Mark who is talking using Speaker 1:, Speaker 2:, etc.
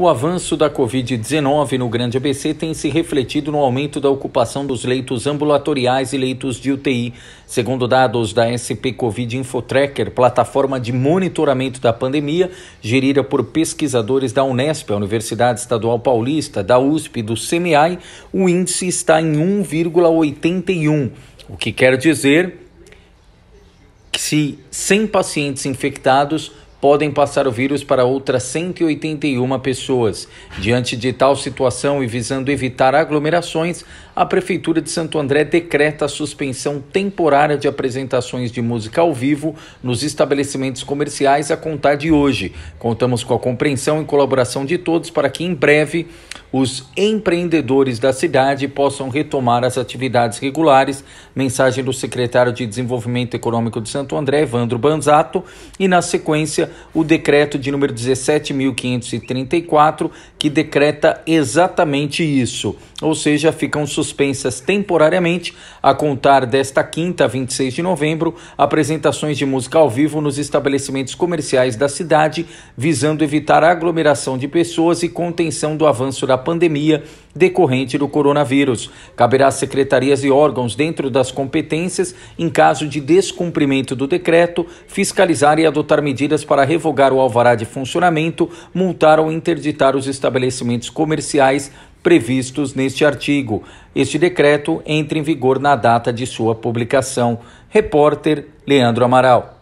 Speaker 1: O avanço da Covid-19 no Grande ABC tem se refletido no aumento da ocupação dos leitos ambulatoriais e leitos de UTI. Segundo dados da SP Covid InfoTracker, plataforma de monitoramento da pandemia, gerida por pesquisadores da Unesp, a Universidade Estadual Paulista, da USP e do CMI, o índice está em 1,81, o que quer dizer que se 100 pacientes infectados, podem passar o vírus para outras 181 pessoas. Diante de tal situação e visando evitar aglomerações, a Prefeitura de Santo André decreta a suspensão temporária de apresentações de música ao vivo nos estabelecimentos comerciais a contar de hoje. Contamos com a compreensão e colaboração de todos para que em breve os empreendedores da cidade possam retomar as atividades regulares. Mensagem do secretário de Desenvolvimento Econômico de Santo André, Evandro Banzato, e na sequência o decreto de número 17.534, que decreta exatamente isso, ou seja, ficam suspensos suspensas temporariamente, a contar desta quinta, 26 de novembro, apresentações de música ao vivo nos estabelecimentos comerciais da cidade, visando evitar a aglomeração de pessoas e contenção do avanço da pandemia decorrente do coronavírus. Caberá às secretarias e órgãos, dentro das competências, em caso de descumprimento do decreto, fiscalizar e adotar medidas para revogar o alvará de funcionamento, multar ou interditar os estabelecimentos comerciais previstos neste artigo. Este decreto entra em vigor na data de sua publicação. Repórter Leandro Amaral.